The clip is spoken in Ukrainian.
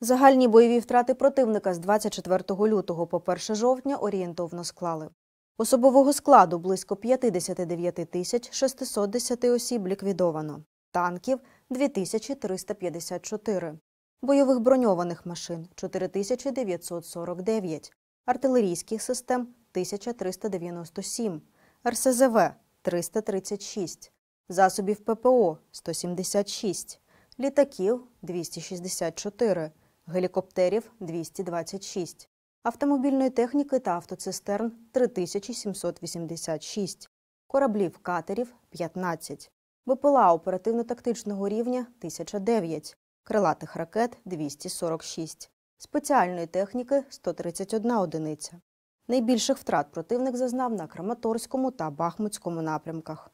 Загальні бойові втрати противника з 24 лютого по 1 жовтня орієнтовно склали. Особового складу близько 59 тисяч 610 осіб ліквідовано, танків 2354, бойових броньованих машин 4949, артилерійських систем 1397, РСЗВ 336, засобів ППО 176, літаків 264 гелікоптерів 226, автомобільної техніки та автоцистерн 3786, кораблів катерів 15, БПЛА оперативно-тактичного рівня 1009, крилатих ракет 246, спеціальної техніки 131 одиниця. Найбільших втрат противник зазнав на Краматорському та Бахмутському напрямках.